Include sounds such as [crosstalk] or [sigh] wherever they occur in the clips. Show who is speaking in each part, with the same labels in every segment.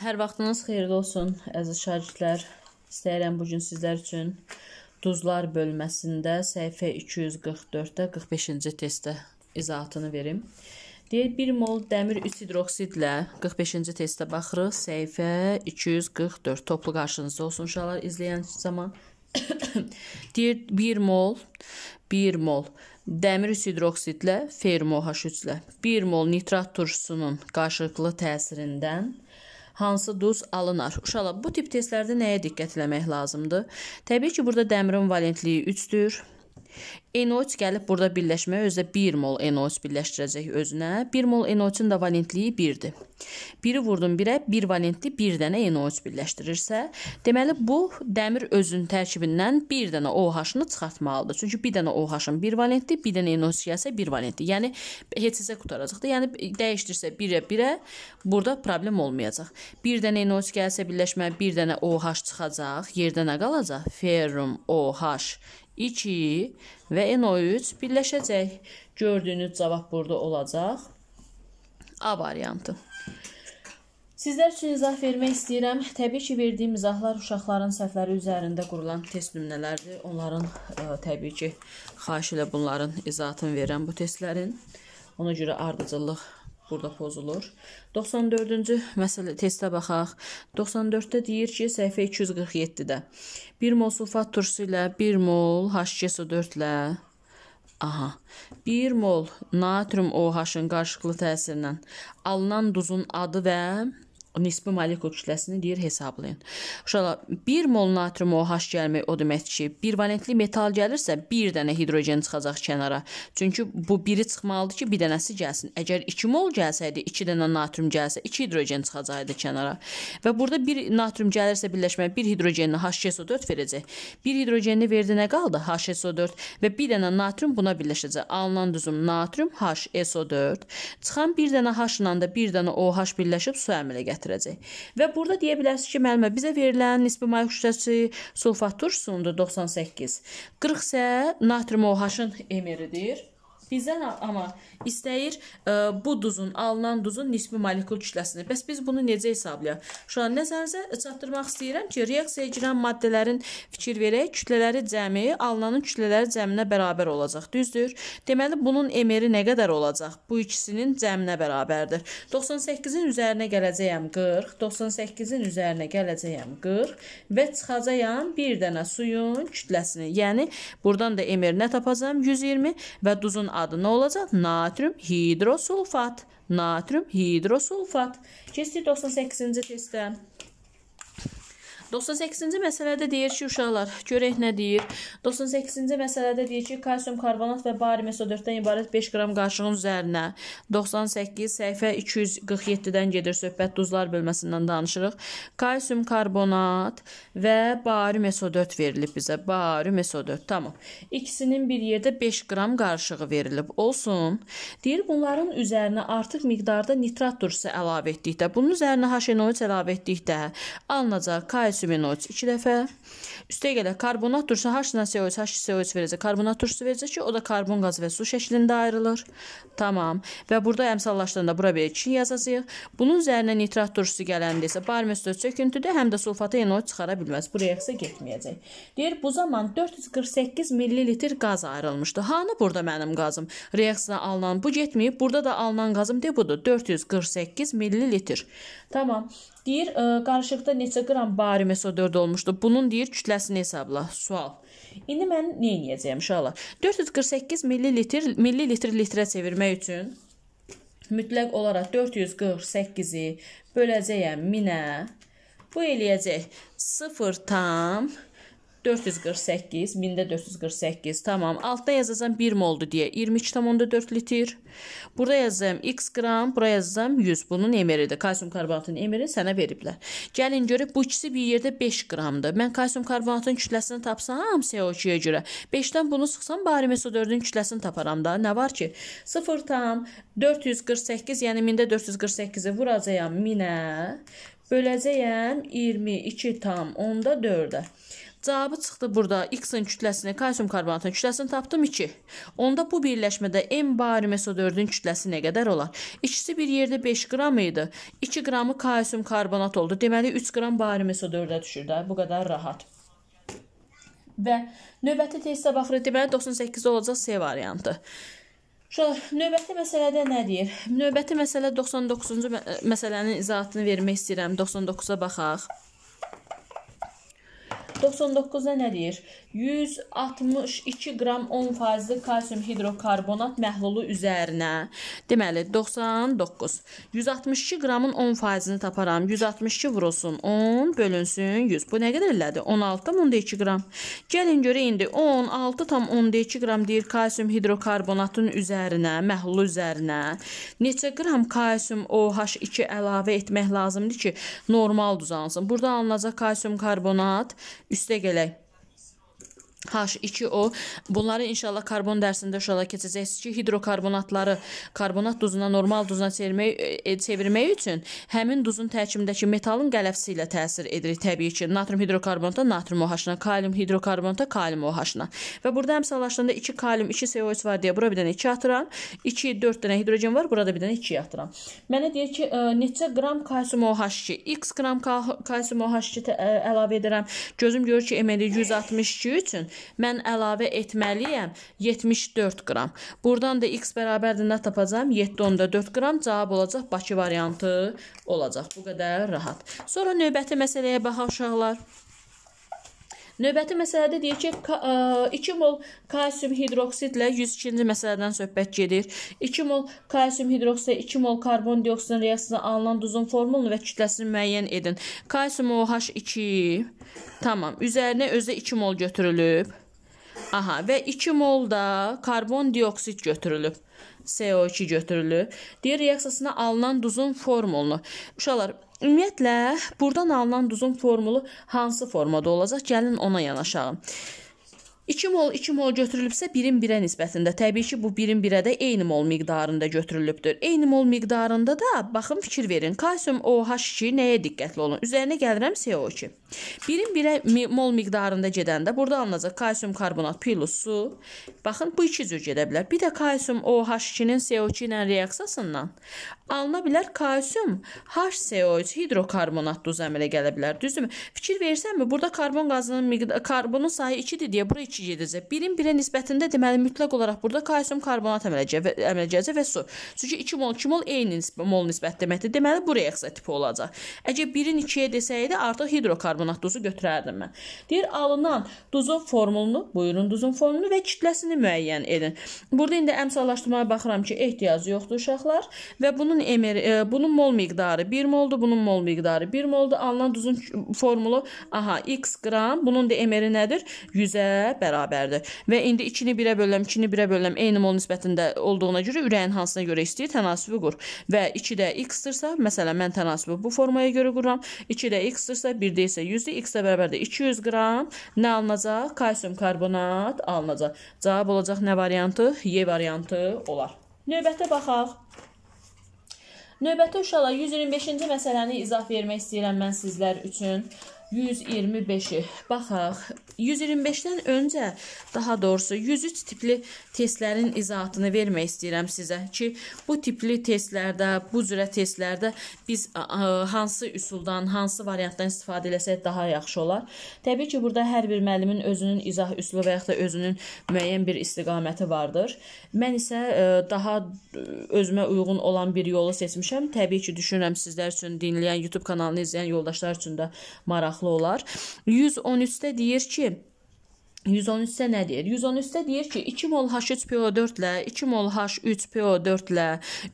Speaker 1: Hər vaxtınız xeyirli olsun, əziz şagirdlər. İstəyirəm bu gün sizlər üçün duzlar bölməsində səhifə 244-də 45-ci testdə izahatını verim. Deyir 1 mol dəmir 3 hidroksidlə 45-ci testdə baxırıq. Səhifə 244 toplu qarşınızda olsun uşaqlar izləyən zaman. [coughs] Deyir 1 mol 1 mol dəmir 3 hidroksidlə fermo H3-lə 1 mol nitrat turşusunun qarşılıqlı təsirindən hansı duz alınar? Uşaqlar, bu tip testlərdə nəyə diqqət etmək lazımdır? Təbii ki, burada dəmirin valentliyi 3-dür. NOH gəlib burada birləşməyə özdə 1 mol NOH birləşdirəcək özünə. 1 mol NOH-un da valentliyi 1-dir. 1-i vurdum 1-ə, 1 valentli 1 dənə NOH birləşdirirsə, deməli bu dəmir özünün tərkibindən 1 dənə OH-ını çıxartmalıdır. Çünki 1 dənə OH-ın 1 valentli, 1 dənə NOH gəlsə 1 valentli. Yəni heç isə qutaracaqdır. Yəni dəyişdirsə 1-ə 1-ə burada problem olmayacaq. 1 dənə NOH gəlsə birləşmə, 1 dənə OH çıxacaq. Yerdə nə qalacaq? Ferrum OH 2 və NO3 birləşəcək. Gördüyünüz cavab burada olacaq. A variantı. Sizlər üçün izah vermək istəyirəm. Təbii ki, verdiyim izahlar uşaqların səhvləri üzərində qurulan test nümunələrdir. Onların ə, e, təbii ki, xahiş ilə bunların izahatını verən bu testlərin. Ona görə ardıcıllıq burada pozulur. 94-cü məsələ testə baxaq. 94-də deyir ki, səhifə 247-də 1 mol sulfat turşusu ilə 1 mol HGSO4 ilə Aha. 1 mol natrium OH-ın qarşılıqlı təsirindən alınan duzun adı və nisbi molekul kütləsini deyir hesablayın. Uşaqlar, 1 mol natrium OH gəlmək o deməkdir ki, bir valentli metal gəlirsə, bir dənə hidrogen çıxacaq kənara. Çünki bu biri çıxmalıdır ki, bir dənəsi gəlsin. Əgər 2 mol gəlsəydi, 2 dənə natrium gəlsə, 2 hidrogen çıxacaqdı kənara. Və burada bir natrium gəlirsə birləşmə bir hidrogenini HSO4 verəcək. Bir hidrogenini verdi nə qaldı? HSO4 və bir dənə natrium buna birləşəcək. Alınan düzüm natrium HSO4. Çıxan bir dənə H ilə də bir dənə OH birləşib su əmələ gətirir gətirəcək. Və burada deyə bilərsiniz ki, müəllimə bizə verilən nisbi maye şüşəsi sulfat turşusundur 98. 40 isə natrium OH-ın emeridir. Bizdən amma istəyir ə, e, bu duzun, alınan duzun nisbi molekul kütləsini. Bəs biz bunu necə hesablayaq? Şu an nəzərinizə çatdırmaq istəyirəm ki, reaksiyaya girən maddələrin fikir verək, kütlələri cəmi alınanın kütlələri cəminə bərabər olacaq, düzdür? Deməli bunun MR-i nə qədər olacaq? Bu ikisinin cəminə bərabərdir. 98-in üzərinə gələcəyəm 40, 98-in üzərinə gələcəyəm 40 və çıxacağam bir dənə suyun kütləsini. Yəni burdan da MR nə tapacağam? 120 və duzun adı nə olacaq? Natrium hidrosulfat. Natrium hidrosulfat. Keçdik 98-ci testə. 98-ci məsələdə deyir ki, uşaqlar, görək nə deyir. 98-ci məsələdə deyir ki, kalsium karbonat və bari mesodörtdən ibarət 5 qram qarışığın üzərinə 98 səhifə 247-dən gedir söhbət duzlar bölməsindən danışırıq. Kalsium karbonat və bari mesodört verilib bizə. Bari mesodört, tamam. İkisinin bir yerdə 5 qram qarışığı verilib. Olsun. Deyir bunların üzərinə artıq miqdarda nitrat turşusu əlavə etdikdə, bunun üzərinə HNO3 əlavə etdikdə alınacaq kalsium SiO2 2 dəfə. Üstəgələ karbonat turşu H2SO3 H2SO3 verəcək. Karbonat turşusu verəcək ki, o da karbon qazı və su şəklində ayrılır. Tamam. Və burada əmsallaşdıranda bura belə 2 yazacağıq. Bunun üzərinə nitrat turşusu gələndə isə barm üstü çöküntüdə həm də sulfatı enot çıxara bilməz. Buraya isə getməyəcək. Deyir, bu zaman 448 ml qaz ayrılmışdı. Hanı burada mənim qazım? Reaksiyana alınan bu getməyib. Burada da alınan qazım de budur. 448 ml. Tamam. Deyir, ə, e, qarışıqda neçə qram bari MSO4 olmuşdu. Bunun deyir kütləsini hesabla. Sual. İndi mən nə edəcəyəm uşaqlar? 448 millilitr millilitr litrə çevirmək üçün mütləq olaraq 448-i böləcəyəm 1000-ə. Bu eləyəcək 0.5 448, 1448, tamam. Altda yazacam 1 moldu deyə 22,4 litr. Burada yazacam x qram, bura yazacam 100. Bunun emeridir. Kalsium karbonatın emeri sənə veriblər. Gəlin görək bu ikisi bir yerdə 5 qramdır. Mən kalsium karbonatın kütləsini tapsam CO2-yə görə 5-dən bunu sıxsam bari meso4-ün kütləsini taparam da. Nə var ki? 0 tam 448, yəni 1448-i vuracağam 1000-ə. Böləcəyəm 22 tam onda 4-ə. Cavabı çıxdı burada X-in kütləsini, kalsium karbonatın kütləsini tapdım 2. Onda bu birləşmədə M bari meso4-ün kütləsi nə qədər olar? İkisi bir yerdə 5 qram idi. 2 qramı kalsium karbonat oldu. Deməli 3 qram bari meso4-ə düşür də. Bu qədər rahat. Və növbəti testə baxırıq. Deməli 98 olacaq C variantı. Uşaqlar, növbəti məsələdə nə deyir? Növbəti məsələ 99-cu məsələnin izahatını vermək istəyirəm. 99-a baxaq. 99-da nə deyir? 162 qram 10 faizli kalsium hidrokarbonat məhlulu üzərinə. Deməli 99. 162 qramın 10 faizini taparam. 162 vurulsun 10 bölünsün 100. Bu nə qədər elədi? 16.2 qram. Gəlin görə indi 16.2 qram deyir kalsium hidrokarbonatın üzərinə, məhlulu üzərinə. Neçə qram kalsium OH2 əlavə etmək lazımdır ki, normal düzansın. Burada alınacaq kalsium karbonat Üste gele. H2O. Bunları inşallah karbon dərsində uşaqlar keçəcəksiniz ki, hidrokarbonatları karbonat duzuna normal duzuna çevirmək e, çevirmək üçün həmin duzun tərkibindəki metalın qələfsi ilə təsir edir təbii ki. Natrium hidrokarbonata natrium OH-na, kalium hidrokarbonata kalium OH-na. Və burada əmsallaşdıranda 2 kalium, 2 CO2 var deyə bura bir dənə 2 atıram. 2 4 dənə hidrogen var, burada bir dənə 2 atıram. Mənə deyir ki, ə, e, neçə qram kalsium OH2, x qram kalsium OH2 e, əlavə edirəm. Gözüm görür ki, ML 162 üçün Mən əlavə etməliyəm 74 qram. Buradan da x bərabərdir nə tapacağam? 7 onda 4 qram cavab olacaq Bakı variantı olacaq. Bu qədər rahat. Sonra növbəti məsələyə baxaq uşaqlar. Növbəti məsələdə deyir ki, 2 mol kalsium hidroksidlə 102-ci məsələdən söhbət gedir. 2 mol kalsium hidroksidə 2 mol karbon dioksidin reaksiyasına alınan duzun formulunu və kütləsini müəyyən edin. Kalsium OH2 tamam. Üzərinə özü 2 mol götürülüb. Aha və 2 mol da karbon dioksid götürülüb. CO2 götürülüb. Deyir reaksiyasına alınan duzun formulunu. Uşaqlar, ümumiyyətlə burdan alınan duzun formulu hansı formada olacaq? Gəlin ona yanaşaq. 2 mol 2 mol götürülübsə 1-in 1-ə nisbətində. Təbii ki, bu 1-in 1-ə də eyni mol miqdarında götürülübdür. Eyni mol miqdarında da baxın fikir verin. Kalsium OH2 nəyə diqqətli olun? Üzərinə gəlirəm CO2. 1-in 1-ə mol miqdarında gedəndə burada alınacaq kalsium karbonat plus su. Baxın, bu iki cür gedə bilər. Bir də kalsium OH2-nin CO2 ilə reaksiyasından alına bilər kalsium HCO3 hidrokarbonat duz əmələ gələ bilər. Düzdürmü? Fikir versənmi, burada karbon qazının miqdarı karbonun sayı 2-dir deyə bura 2 gedəcək. 1-in 1-ə nisbətində deməli mütləq olaraq burada kalsium karbonat əmələ gələcək və su. Çünki 2 mol 2 mol eyni nisb mol nisbət deməkdir. Deməli bu reaksiya tipi olacaq. Əgər 1-in 2-yə desəydi, artıq hidrokarbon karbonat duzu götürərdim mən. Deyir, alınan duzun formulunu, buyurun duzun formulunu və kütləsini müəyyən edin. Burada indi əmsallaşdırmaya baxıram ki, ehtiyacı yoxdur uşaqlar və bunun emer e, bunun mol miqdarı 1 moldur, bunun mol miqdarı 1 moldur. Alınan duzun formulu aha x qram, bunun da emeri nədir? 100-ə bərabərdir. Və indi 2-ni 1-ə bölürəm, 2-ni 1-ə bölürəm, eyni mol nisbətində olduğuna görə ürəyin hansına görə istəyir tənasibi qur. Və 2 də x-dirsə, məsələn mən tənasibi bu formaya görə qururam. 2 də x-dirsə, 1 də isə %100-dir. X-də bərabərdir 200 qram. Nə alınacaq? Kalsium karbonat alınacaq. Cavab olacaq nə variantı? Y variantı olar. Növbətə baxaq. Növbəti uşaqlar 125-ci məsələni izah vermək istəyirəm mən sizlər üçün. 125-i. Baxaq, 125-dən öncə, daha doğrusu 103 tipli testlərin izahatını vermək istəyirəm sizə ki, bu tipli testlərdə, bu cürə testlərdə biz ə, hansı üsuldan, hansı variantdan istifadə eləsək daha yaxşı olar. Təbii ki, burada hər bir müəllimin özünün izah üsulu və yaxud da özünün müəyyən bir istiqaməti vardır. Mən isə ə, e, daha e, özümə uyğun olan bir yolu seçmişəm. Təbii ki, düşünürəm sizlər üçün dinləyən YouTube kanalını izləyən yoldaşlar üçün də maraqlı maraqlı olar. 113-də deyir ki, 113-də nə deyir? 113-də deyir ki, 2 mol H3PO4 ilə 2 mol H3PO4 ilə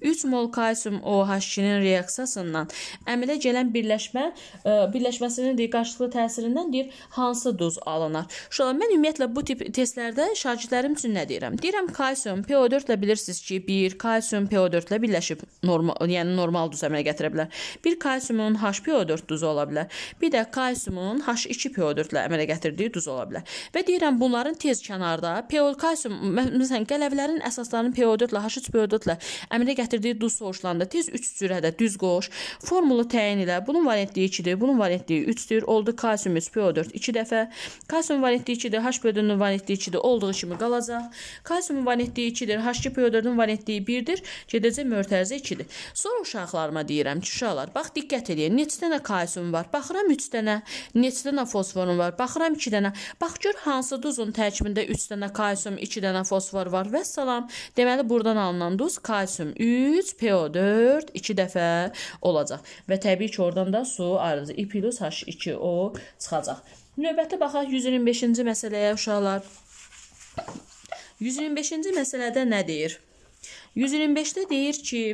Speaker 1: 3 mol kalsium OH2-nin reaksiyasından əmələ gələn birləşmə e, birləşməsinin deyir qarşılıqlı təsirindən deyir hansı doz alınar? Uşaqlar, mən ümumiyyətlə bu tip testlərdə şagirdlərim üçün nə deyirəm? Deyirəm kalsium PO4 ilə bilirsiniz ki, 1 kalsium PO4 ilə birləşib normal, yəni normal duz əmələ gətirə bilər. Bir kalsiumun HPO4 duzu ola bilər. Bir də kalsiumun H2PO4 ilə əmələ gətirdiyi duz ola bilər. Və deyir deyirəm bunların tez kənarda peolkalsium məsələn qələvlərin əsaslarını PO4-lə H3PO4-lə əmrə gətirdiyi duz soruşulanda tez 3 cürədə düz qoş, formulu təyin elə. Bunun variantliyi 2-dir, bunun variantliyi 3-dür. Oldu kalsium 3 PO4 2 dəfə. Kalsium variantliyi 2-dir, H5-ün variantliyi 2-dir, olduğu kimi qalacaq. Kalsium variantliyi 2-dir, H2PO4-ün variantliyi 1-dir, gedəcək mörtərizə 2-dir. Sonra uşaqlarıma deyirəm ki, uşaqlar, bax diqqət eləyin, neçə dənə kalsium var? Baxıram 3 dənə. Neçə dənə fosforun var? Baxıram 2 dənə. Bax gör hansı hansı duzun tərkibində 3 dənə kalsium, 2 dənə fosfor var və salam. Deməli, buradan alınan duz kalsium 3, PO4 2 dəfə olacaq. Və təbii ki, oradan da su ayrılacaq. I plus H2O çıxacaq. Növbəti baxaq 125-ci məsələyə uşaqlar. 125-ci məsələdə nə deyir? 125-də deyir ki,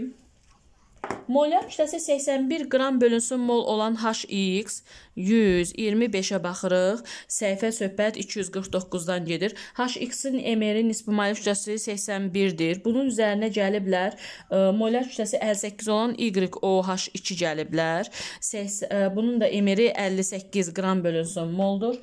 Speaker 1: Molyar kütləsi 81 qram bölünsün mol olan HX 125-ə baxırıq. Səhifə söhbət 249-dan gedir. HX-in MR-in nisbi molyar kütləsi 81-dir. Bunun üzərinə gəliblər. Molyar kütləsi 58 olan YOH2 gəliblər. Bunun da MR-i 58 qram bölünsün moldur.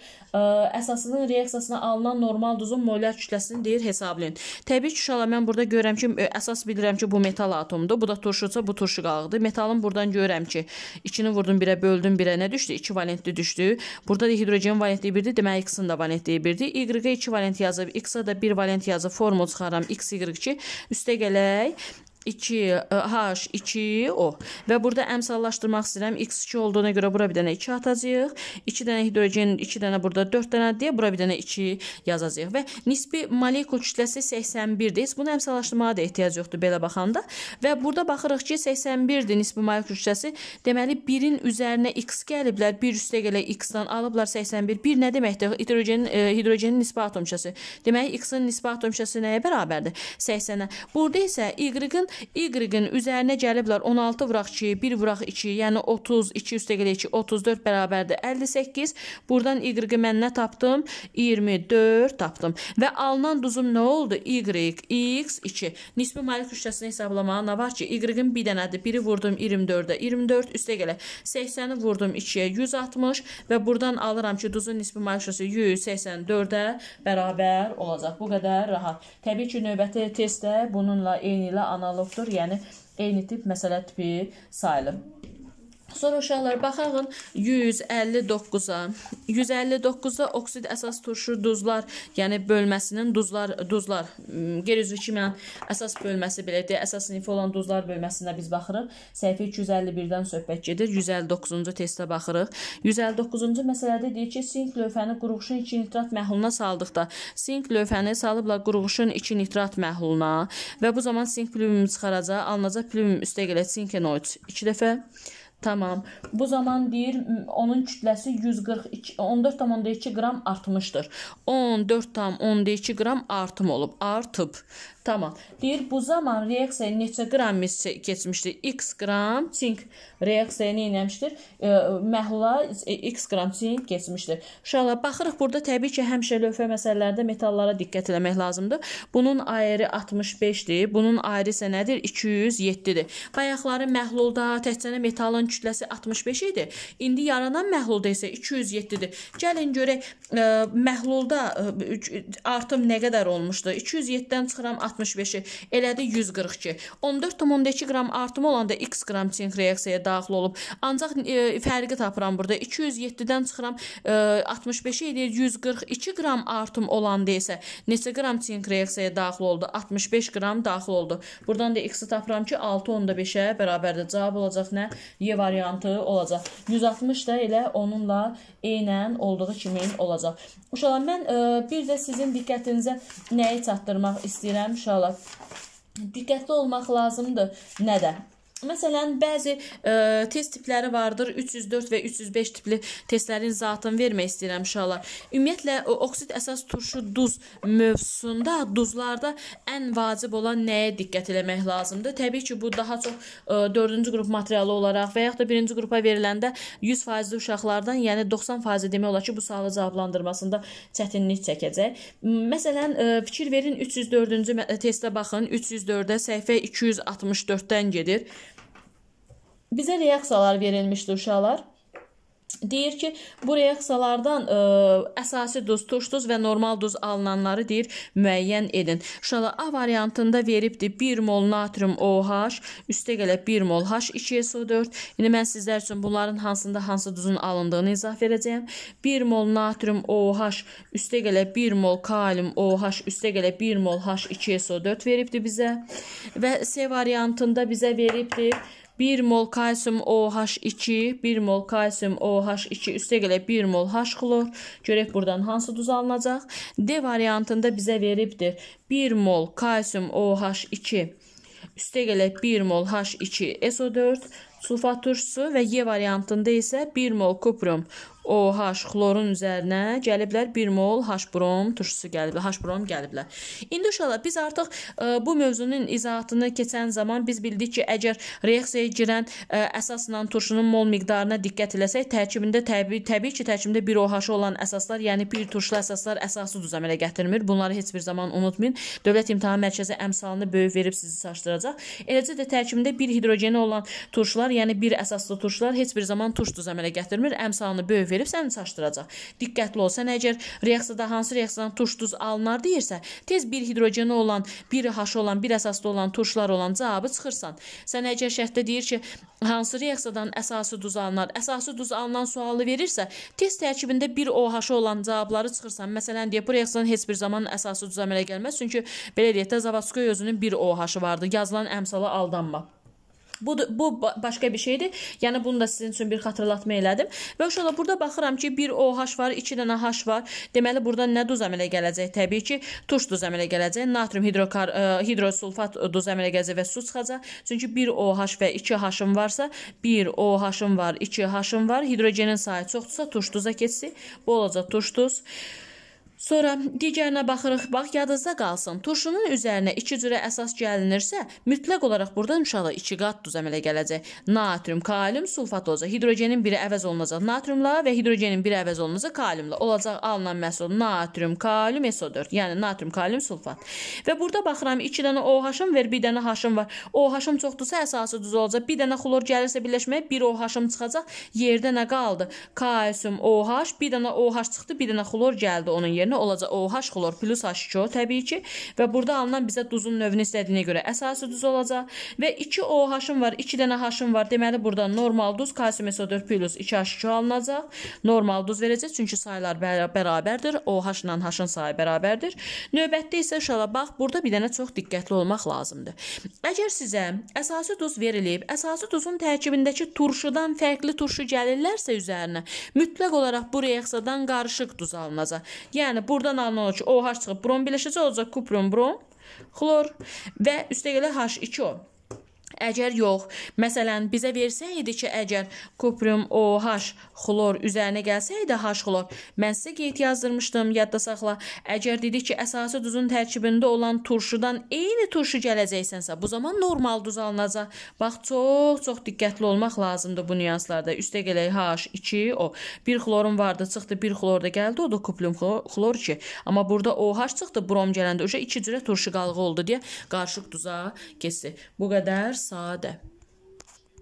Speaker 1: Əsasının reaksiyasına alınan normal duzun molyar kütləsini deyir hesablayın. Təbii ki, uşaqlar mən burada görürəm ki, əsas bilirəm ki, bu metal atomdur. Bu da turşusa, bu turşu yaxşı qalxdı. Metalın burdan görürəm ki, 2-ni vurdum 1-ə, böldüm 1-ə nə düşdü? 2 valentli düşdü. Burada da hidrogen valentliyi 1-dir, demək x-in də valentliyi 1-dir. Y-ə 2 valent yazıb, x-ə də 1 valent yazıb formul çıxaram x, y, 2. Üstə gələk 2, e, H, 2, O. Və burada əmsallaşdırmaq istəyirəm. X2 olduğuna görə bura bir dənə 2 atacağıq. 2 dənə hidrogen, 2 dənə burada 4 dənə deyə bura bir dənə 2 yazacağıq. Və nisbi molekul kütləsi 81-dir. Heç bunu əmsallaşdırmağa da ehtiyac yoxdur belə baxanda. Və burada baxırıq ki, 81-dir nisbi molekul kütləsi. Deməli 1-in üzərinə x gəliblər. 1 üstə gələ x-dan alıblar 81. 1 nə deməkdir? Hidrogen e, hidrogenin nisbi atom şəsi. Deməli x-in nisbi atom şəsi nəyə bərabərdir? 80-ə. Burada isə y-in Y-in üzərinə gəliblər 16 vuraq 2, 1 vuraq 2, yəni 30, 2 üstə gəlir 2, 34 bərabərdir 58. Buradan Y-i mən nə tapdım? 24 tapdım. Və alınan duzum nə oldu? Y, X, 2. Nisbi malik rüştəsini hesablamaya nə var ki? Y-in bir dənədir. 1-i vurdum 24-də. 24 üstə gələ 80-i vurdum 2-yə 160 və buradan alıram ki, duzun nisbi malik rüştəsi 184-ə bərabər olacaq. Bu qədər rahat. Təbii ki, növbəti testdə bununla eyni ilə analiz olunubdur. Yəni eyni tip məsələ tipi sayılır. Sonra uşaqlar baxağın 159-a. 159-da oksid əsas turşu duzlar, yəni bölməsinin duzlar duzlar qeyri-üzvi kimyanın əsas bölməsi belə deyək, əsas sinfi olan duzlar bölməsinə biz baxırıq. Səhifə 251-dən söhbət gedir. 159-cu testə baxırıq. 159-cu məsələdə deyir ki, sink lövhəni qurğuşun 2 nitrat məhluluna saldıqda sink lövhəni salıbla qurğuşun 2 nitrat məhluluna və bu zaman sink plümünü çıxaracaq, alınacaq plüm üstə gələcək sinkenoid 2 dəfə Tamam. Bu zaman deyir onun kütləsi 142 14.2 qram artmışdır. 14.2 qram artım olub, artıb. Tamam. Deyir bu zaman reaksiyaya neçə qram mis keçmişdi? X qram sink reaksiyaya nə eləmişdir? E, məhlula e, X qram sink keçmişdir. Uşaqlar baxırıq burada təbii ki, həmişə lövhə məsələlərində metallara diqqət eləmək lazımdır. Bunun ayrı 65-dir, bunun ayrı isə nədir? 207-dir. Bayaqları məhlulda təkcə metalın kütləsi 65 idi. İndi yaranan məhlulda isə 207-dir. Gəlin görək e, məhlulda e, artım nə qədər olmuşdu? 207-dən çıxıram 65-i, elədi 142. 14,2 qram artım olanda x qram sink reaksiyaya daxil olub. Ancaq e, fərqi tapıram burada. 207-dən çıxıram e, 65-i edir 142 qram artım olanda isə neçə qram sink reaksiyaya daxil oldu? 65 qram daxil oldu. Buradan da x-i tapıram ki, 6.5-ə bərabərdir. Cavab olacaq nə? Y variantı olacaq. 160 da elə onunla eynən olduğu kimi olacaq. Uşaqlar, mən e, bir də sizin diqqətinizə nəyi çatdırmaq istəyirəm? uşaqlar. Diqqətli olmaq lazımdır. Nədə? Məsələn, bəzi ə, e, test tipləri vardır. 304 və 305 tipli testlərin zatını vermək istəyirəm uşaqlar. Ümumiyyətlə oksid əsas turşu duz mövzusunda duzlarda ən vacib olan nəyə diqqət eləmək lazımdır? Təbii ki, bu daha çox 4-cü e, qrup materialı olaraq və yaxud da 1-ci qrupa veriləndə 100% uşaqlardan, yəni 90% demək olar ki, bu sualı cavablandırmasında çətinlik çəkəcək. Məsələn, ə, e, fikir verin 304-cü testə baxın. 304-də səhifə 264-dən gedir. Bizə reaksiyalar verilmişdir uşaqlar. Deyir ki, bu reaksiyalardan ə, e, əsasi duz, tuş duz və normal duz alınanları deyir müəyyən edin. Uşaqlar A variantında veribdi 1 mol natrium OH, üstə gələ 1 mol H2SO4. İndi mən sizlər üçün bunların hansında hansı duzun alındığını izah verəcəyəm. 1 mol natrium OH üstə gələ 1 mol kalium OH üstə gələ 1 mol H2SO4 veribdi bizə. Və C variantında bizə veribdi 1 mol kalsium OH2, 1 mol kalsium OH2 üstə gələ 1 mol H xlor. Görək buradan hansı duz alınacaq? D variantında bizə veribdir. 1 mol kalsium OH2 üstə gələ 1 mol H2SO4 sulfat turşusu və Y variantında isə 1 mol kuprum OH xlorun üzərinə gəliblər 1 mol H-brom turşusu gəliblər, H-brom gəliblər. İndi uşaqlar biz artıq ə, e, bu mövzunun izahatını keçən zaman biz bildik ki, əgər reaksiyaya girən ə, e, əsasla turşunun mol miqdarına diqqət eləsək, tərkibində təbii təbii ki, tərkibində 1 OH olan əsaslar, yəni bir turşulu əsaslar əsassız düz əmələ gətirmir. Bunları heç bir zaman unutmayın. Dövlət İmtahan Mərkəzi əmsalını böyük verib sizi çaşdıracaq. Eləcə də tərkibində bir hidrogeni olan turşular, yəni bir əsaslı turşular heç bir zaman turş düz əmələ gətirmir. Əmsalını böyük fikir verib səni çaşdıracaq. Diqqətli olsan əgər reaksiyada hansı reaksiyadan turş duz alınar deyirsə, tez bir hidrojeni olan, biri haşı olan, bir əsaslı olan turşlar olan cavabı çıxırsan. Sən əgər şərtdə deyir ki, hansı reaksiyadan əsası duz alınar, əsası duz alınan sualı verirsə, test tərkibində bir OH-ı olan cavabları çıxırsan. Məsələn, deyə bu reaksiyanın heç bir zaman əsası düz əmələ gəlməz, çünki belə deyək də Zavatskoy özünün bir OH-ı vardı. Yazılan əmsala aldanma. Bu bu başqa bir şeydir. Yəni bunu da sizin üçün bir xatırlatma elədim. Və uşaqlar burada baxıram ki, bir OH var, 2 dənə H var. Deməli burada nə duz əmələ gələcək? Təbii ki, turş duz əmələ gələcək. Natrium hidrokar ə, e, hidrosulfat duz əmələ gələcək və su çıxacaq. Çünki 1 OH və 2 H-ım varsa, 1 OH-ım var, 2 H-ım var. Hidrogenin sayı çoxdursa turş duza keçsin. Bu olacaq turş duz. Sonra digərinə baxırıq. Bax yadınızda qalsın. Turşunun üzərinə 2 cürə əsas gəlinirsə, mütləq olaraq burada inşallah 2 qat duz əmələ gələcək. Natrium, kalium, sulfat olacaq. Hidrogenin biri əvəz olunacaq natriumla və hidrogenin biri əvəz olunacaq kaliumla. Olacaq alınan məhsul natrium, kalium, SO4. Yəni natrium, kalium, sulfat. Və burada baxıram 2 dənə OH-ım var, 1 dənə H-ım var. OH-ım çoxdursa əsası duz olacaq. 1 dənə xlor gəlirsə birləşməyə 1 OH-ım çıxacaq. Yerdə nə qaldı? Kalsium, OH, 1 dənə OH çıxdı, 1 dənə xlor gəldi onun yerinə yerinə olacaq OH xlor plus H2O təbii ki və burada alınan bizə duzun növünü istədiyinə görə əsası duz olacaq və 2 OH-ım var, 2 dənə H-ım var. Deməli burada normal duz kalsium SO4 plus 2 H2O alınacaq. Normal duz verəcək çünki saylar bərabərdir. OH ilə H-ın sayı bərabərdir. Növbətdə isə uşaqlar bax burada bir dənə çox diqqətli olmaq lazımdır. Əgər sizə əsası duz verilib, əsası duzun tərkibindəki turşudan fərqli turşu gəlirlərsə üzərinə mütləq olaraq bu reaksiyadan qarışıq duz alınacaq. Yəni Yəni burdan alınan o ki, OH çıxıb brom birləşəcək olacaq kuprum brom, xlor və üstəgələ H2O. Əgər yox, məsələn, bizə versəydi ki, əgər kuprium OH xlor üzərinə gəlsəydi H xlor, mən sizə qeyd yazdırmışdım, yadda saxla. Əgər dedik ki, əsası duzun tərkibində olan turşudan eyni turşu gələcəksənsə, bu zaman normal duz alınacaq. Bax, çox-çox diqqətli olmaq lazımdır bu nüanslarda. Üstə gələk H2O. Bir xlorun vardı, çıxdı, bir xlor da gəldi, o da kuprium xlor 2. Amma burada OH çıxdı, brom gələndə o 2 cürə turşu qalığı oldu deyə qarışıq duza keçdi. Bu qədər صاد